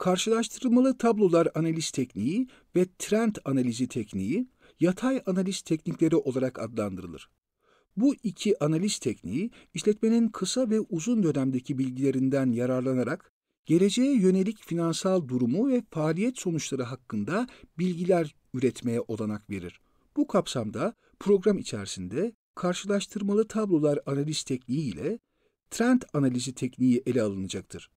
Karşılaştırmalı tablolar analiz tekniği ve trend analizi tekniği yatay analiz teknikleri olarak adlandırılır. Bu iki analiz tekniği işletmenin kısa ve uzun dönemdeki bilgilerinden yararlanarak geleceğe yönelik finansal durumu ve faaliyet sonuçları hakkında bilgiler üretmeye olanak verir. Bu kapsamda program içerisinde karşılaştırmalı tablolar analiz tekniği ile trend analizi tekniği ele alınacaktır.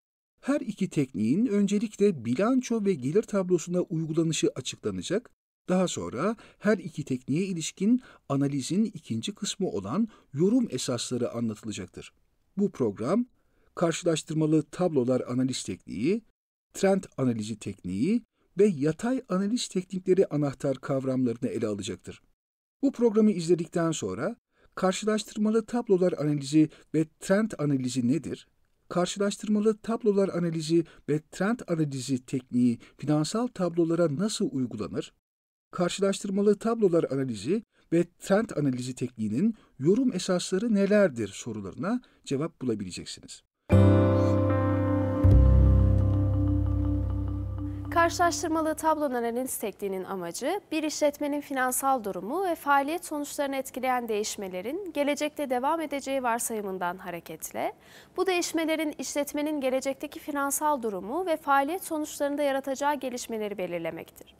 Her iki tekniğin öncelikle bilanço ve gelir tablosuna uygulanışı açıklanacak, daha sonra her iki tekniğe ilişkin analizin ikinci kısmı olan yorum esasları anlatılacaktır. Bu program, karşılaştırmalı tablolar analiz tekniği, trend analizi tekniği ve yatay analiz teknikleri anahtar kavramlarını ele alacaktır. Bu programı izledikten sonra karşılaştırmalı tablolar analizi ve trend analizi nedir? karşılaştırmalı tablolar analizi ve trend analizi tekniği finansal tablolara nasıl uygulanır? Karşılaştırmalı tablolar analizi ve trend analizi tekniğinin yorum esasları nelerdir sorularına cevap bulabileceksiniz. Müzik Karşılaştırmalı tablon analiz tekniğinin amacı bir işletmenin finansal durumu ve faaliyet sonuçlarını etkileyen değişmelerin gelecekte devam edeceği varsayımından hareketle bu değişmelerin işletmenin gelecekteki finansal durumu ve faaliyet sonuçlarında yaratacağı gelişmeleri belirlemektir.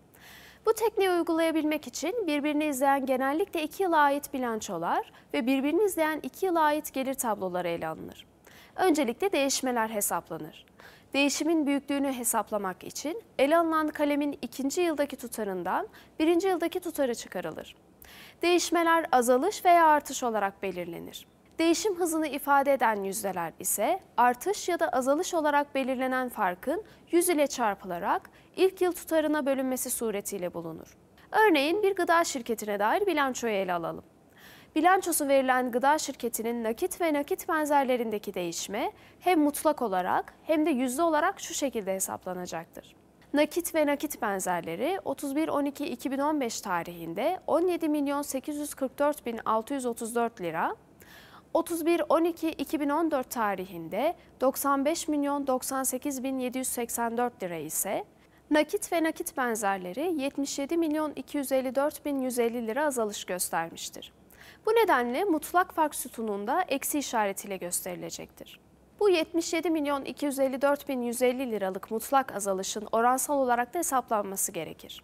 Bu tekniği uygulayabilmek için birbirini izleyen genellikle 2 yıla ait bilançolar ve birbirini izleyen 2 yıla ait gelir tabloları ele alınır. Öncelikle değişmeler hesaplanır değişimin büyüklüğünü hesaplamak için ele alınan kalemin ikinci yıldaki tutarından birinci yıldaki tutarı çıkarılır. Değişmeler azalış veya artış olarak belirlenir. Değişim hızını ifade eden yüzdeler ise artış ya da azalış olarak belirlenen farkın 100 ile çarpılarak ilk yıl tutarına bölünmesi suretiyle bulunur. Örneğin bir gıda şirketine dair bilançoyu ele alalım bilançosu verilen gıda şirketinin nakit ve nakit benzerlerindeki değişme hem mutlak olarak hem de yüzde olarak şu şekilde hesaplanacaktır. Nakit ve nakit benzerleri 31-12-2015 tarihinde 17.844.634 lira, 31-12-2014 tarihinde 95 lira ise nakit ve nakit benzerleri 77.254.150 lira azalış göstermiştir. Bu nedenle mutlak fark sütununda eksi işaretiyle gösterilecektir. Bu 77 milyon 254 bin 150 liralık mutlak azalışın oransal olarak da hesaplanması gerekir.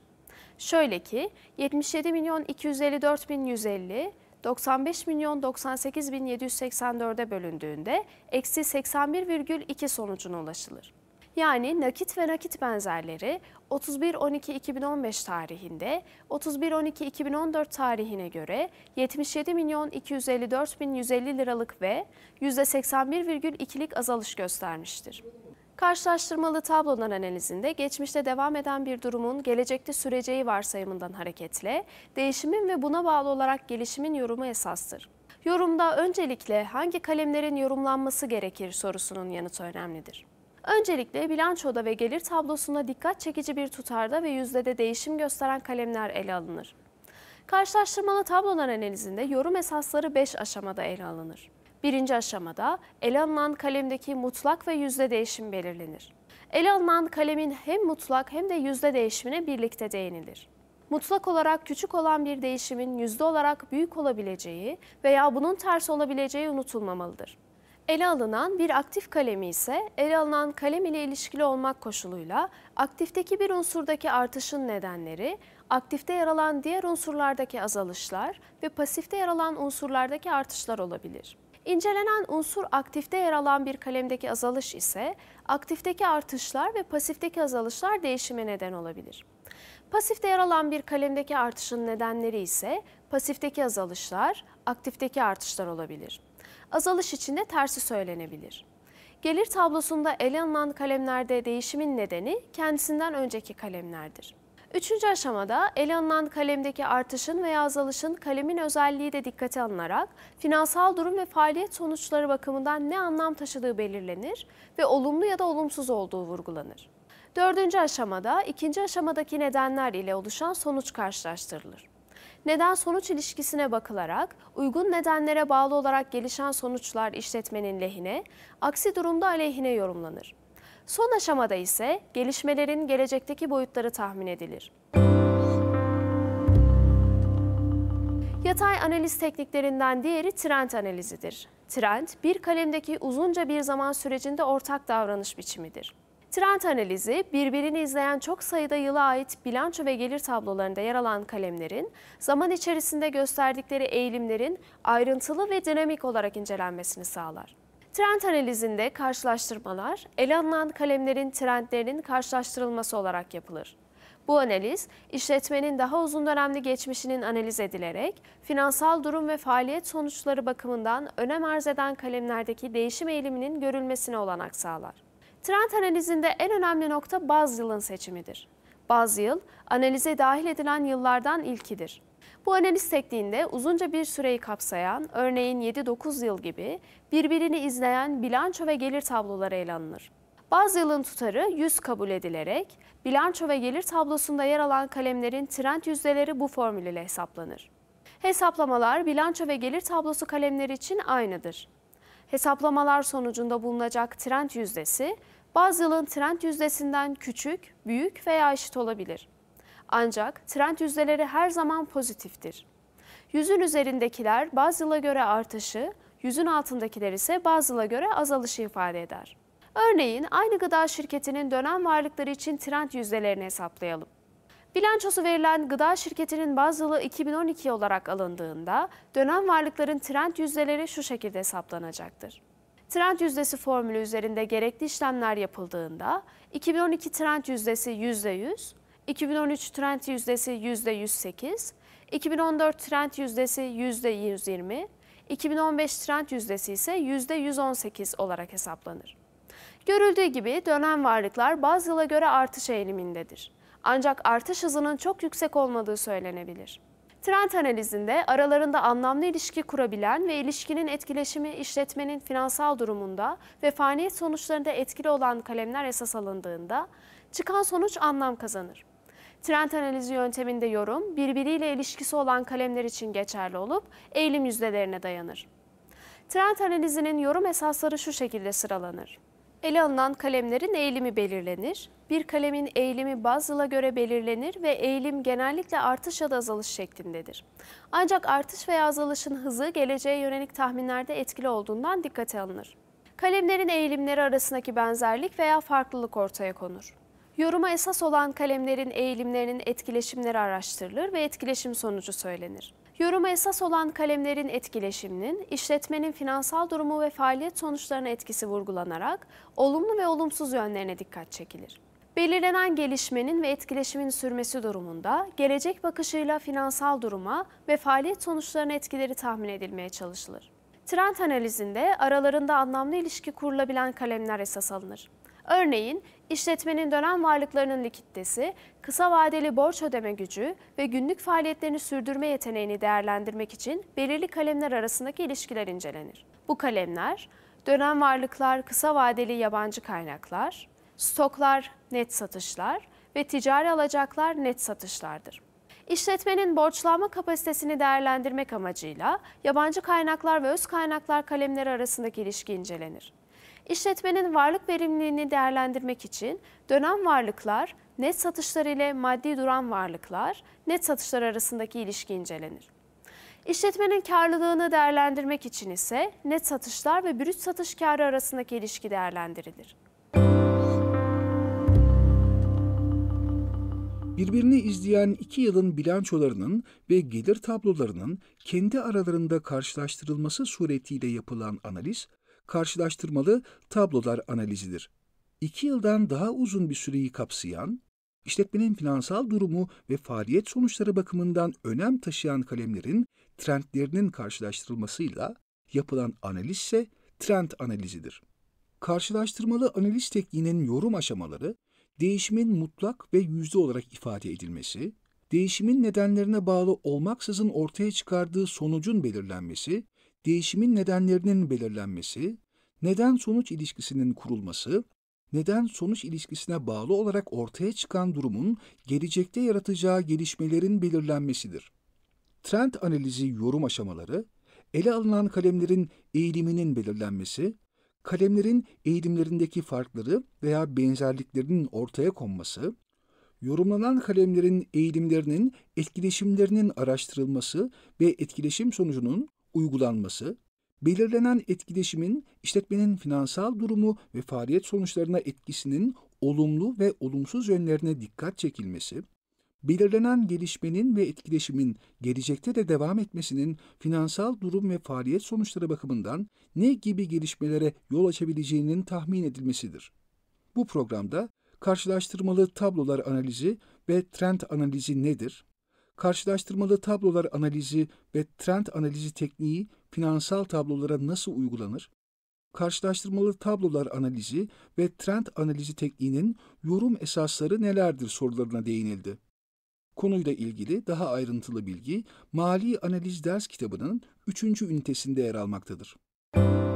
Şöyle ki 77 milyon 254 bin 150 95 milyon 98 bin 784'e bölündüğünde eksi 81,2 sonucuna ulaşılır. Yani nakit ve nakit benzerleri 31-12-2015 tarihinde 31-12-2014 tarihine göre 77.254.150 liralık ve %81,2'lik azalış göstermiştir. Karşılaştırmalı tablonun analizinde geçmişte devam eden bir durumun gelecekte süreceği varsayımından hareketle değişimin ve buna bağlı olarak gelişimin yorumu esastır. Yorumda öncelikle hangi kalemlerin yorumlanması gerekir sorusunun yanıtı önemlidir. Öncelikle bilançoda ve gelir tablosunda dikkat çekici bir tutarda ve yüzdede değişim gösteren kalemler ele alınır. Karşılaştırmalı tablolar analizinde yorum esasları 5 aşamada ele alınır. Birinci aşamada ele alınan kalemdeki mutlak ve yüzde değişim belirlenir. Ele alınan kalemin hem mutlak hem de yüzde değişimine birlikte değinilir. Mutlak olarak küçük olan bir değişimin yüzde olarak büyük olabileceği veya bunun tersi olabileceği unutulmamalıdır. Ele alınan bir aktif kalemi ise ele alınan kalem ile ilişkili olmak koşuluyla aktifteki bir unsurdaki artışın nedenleri, aktifte yer alan diğer unsurlardaki azalışlar ve pasifte yer alan unsurlardaki artışlar olabilir. İncelenen unsur aktifte yer alan bir kalemdeki azalış ise aktifteki artışlar ve pasifteki azalışlar değişime neden olabilir. Pasifte yer alan bir kalemdeki artışın nedenleri ise pasifteki azalışlar, aktifteki artışlar olabilir azalış içinde tersi söylenebilir. Gelir tablosunda ele alınan kalemlerde değişimin nedeni kendisinden önceki kalemlerdir. Üçüncü aşamada ele alınan kalemdeki artışın veya azalışın kalemin özelliği de dikkate alınarak finansal durum ve faaliyet sonuçları bakımından ne anlam taşıdığı belirlenir ve olumlu ya da olumsuz olduğu vurgulanır. Dördüncü aşamada ikinci aşamadaki nedenler ile oluşan sonuç karşılaştırılır neden-sonuç ilişkisine bakılarak uygun nedenlere bağlı olarak gelişen sonuçlar işletmenin lehine, aksi durumda aleyhine yorumlanır. Son aşamada ise gelişmelerin gelecekteki boyutları tahmin edilir. Yatay analiz tekniklerinden diğeri trend analizidir. Trend, bir kalemdeki uzunca bir zaman sürecinde ortak davranış biçimidir. Trend analizi birbirini izleyen çok sayıda yıla ait bilanço ve gelir tablolarında yer alan kalemlerin zaman içerisinde gösterdikleri eğilimlerin ayrıntılı ve dinamik olarak incelenmesini sağlar. Trend analizinde karşılaştırmalar ele alınan kalemlerin trendlerinin karşılaştırılması olarak yapılır. Bu analiz, işletmenin daha uzun dönemli geçmişinin analiz edilerek, finansal durum ve faaliyet sonuçları bakımından önem arz eden kalemlerdeki değişim eğiliminin görülmesine olanak sağlar. Trend analizinde en önemli nokta baz yılın seçimidir. Baz yıl analize dahil edilen yıllardan ilkidir. Bu analiz tekniğinde uzunca bir süreyi kapsayan, örneğin 7-9 yıl gibi birbirini izleyen bilanço ve gelir tabloları ele alınır. Bazı yılın tutarı 100 kabul edilerek, bilanço ve gelir tablosunda yer alan kalemlerin trend yüzdeleri bu formül ile hesaplanır. Hesaplamalar bilanço ve gelir tablosu kalemleri için aynıdır. Hesaplamalar sonucunda bulunacak trend yüzdesi bazı yılın trend yüzdesinden küçük, büyük veya eşit olabilir. Ancak trend yüzdeleri her zaman pozitiftir. Yüzün üzerindekiler bazı yıla göre artışı, yüzün altındakiler ise bazı yıla göre azalışı ifade eder. Örneğin aynı gıda şirketinin dönem varlıkları için trend yüzdelerini hesaplayalım. Bilançosu verilen gıda şirketinin baz yılı 2012 olarak alındığında dönem varlıkların trend yüzdeleri şu şekilde hesaplanacaktır. Trend yüzdesi formülü üzerinde gerekli işlemler yapıldığında 2012 trend yüzdesi %100, 2013 trend yüzdesi %108, 2014 trend yüzdesi %120, 2015 trend yüzdesi ise %118 olarak hesaplanır. Görüldüğü gibi dönem varlıklar baz yıla göre artış eğilimindedir. Ancak artış hızının çok yüksek olmadığı söylenebilir. Trend analizinde aralarında anlamlı ilişki kurabilen ve ilişkinin etkileşimi işletmenin finansal durumunda ve faaliyet sonuçlarında etkili olan kalemler esas alındığında çıkan sonuç anlam kazanır. Trend analizi yönteminde yorum birbiriyle ilişkisi olan kalemler için geçerli olup eğilim yüzdelerine dayanır. Trend analizinin yorum esasları şu şekilde sıralanır. Ele alınan kalemlerin eğilimi belirlenir. Bir kalemin eğilimi baz yıla göre belirlenir ve eğilim genellikle artış ya da azalış şeklindedir. Ancak artış veya azalışın hızı geleceğe yönelik tahminlerde etkili olduğundan dikkate alınır. Kalemlerin eğilimleri arasındaki benzerlik veya farklılık ortaya konur. Yoruma esas olan kalemlerin eğilimlerinin etkileşimleri araştırılır ve etkileşim sonucu söylenir. Yoruma esas olan kalemlerin etkileşiminin, işletmenin finansal durumu ve faaliyet sonuçlarına etkisi vurgulanarak olumlu ve olumsuz yönlerine dikkat çekilir. Belirlenen gelişmenin ve etkileşimin sürmesi durumunda gelecek bakışıyla finansal duruma ve faaliyet sonuçlarına etkileri tahmin edilmeye çalışılır. Trend analizinde aralarında anlamlı ilişki kurulabilen kalemler esas alınır. Örneğin işletmenin dönem varlıklarının likiditesi, kısa vadeli borç ödeme gücü ve günlük faaliyetlerini sürdürme yeteneğini değerlendirmek için belirli kalemler arasındaki ilişkiler incelenir. Bu kalemler dönem varlıklar, kısa vadeli yabancı kaynaklar, stoklar, net satışlar ve ticari alacaklar net satışlardır. İşletmenin borçlanma kapasitesini değerlendirmek amacıyla yabancı kaynaklar ve öz kaynaklar kalemleri arasındaki ilişki incelenir. İşletmenin varlık verimliliğini değerlendirmek için dönem varlıklar, net satışlar ile maddi duran varlıklar, net satışlar arasındaki ilişki incelenir. İşletmenin karlılığını değerlendirmek için ise net satışlar ve brüt satış karı arasındaki ilişki değerlendirilir. Birbirini izleyen iki yılın bilançolarının ve gelir tablolarının kendi aralarında karşılaştırılması suretiyle yapılan analiz karşılaştırmalı tablolar analizidir. İki yıldan daha uzun bir süreyi kapsayan, işletmenin finansal durumu ve faaliyet sonuçları bakımından önem taşıyan kalemlerin trendlerinin karşılaştırılmasıyla yapılan analiz ise trend analizidir. Karşılaştırmalı analiz tekniğinin yorum aşamaları, değişimin mutlak ve yüzde olarak ifade edilmesi, değişimin nedenlerine bağlı olmaksızın ortaya çıkardığı sonucun belirlenmesi değişimin nedenlerinin belirlenmesi, neden-sonuç ilişkisinin kurulması, neden-sonuç ilişkisine bağlı olarak ortaya çıkan durumun gelecekte yaratacağı gelişmelerin belirlenmesidir. Trend analizi yorum aşamaları, ele alınan kalemlerin eğiliminin belirlenmesi, kalemlerin eğilimlerindeki farkları veya benzerliklerinin ortaya konması, yorumlanan kalemlerin eğilimlerinin etkileşimlerinin araştırılması ve etkileşim sonucunun uygulanması, belirlenen etkileşimin işletmenin finansal durumu ve faaliyet sonuçlarına etkisinin olumlu ve olumsuz yönlerine dikkat çekilmesi, belirlenen gelişmenin ve etkileşimin gelecekte de devam etmesinin finansal durum ve faaliyet sonuçları bakımından ne gibi gelişmelere yol açabileceğinin tahmin edilmesidir. Bu programda karşılaştırmalı tablolar analizi ve trend analizi nedir? karşılaştırmalı tablolar analizi ve trend analizi tekniği finansal tablolara nasıl uygulanır? Karşılaştırmalı tablolar analizi ve trend analizi tekniğinin yorum esasları nelerdir sorularına değinildi. Konuyla ilgili daha ayrıntılı bilgi Mali Analiz Ders kitabının 3. ünitesinde yer almaktadır. Müzik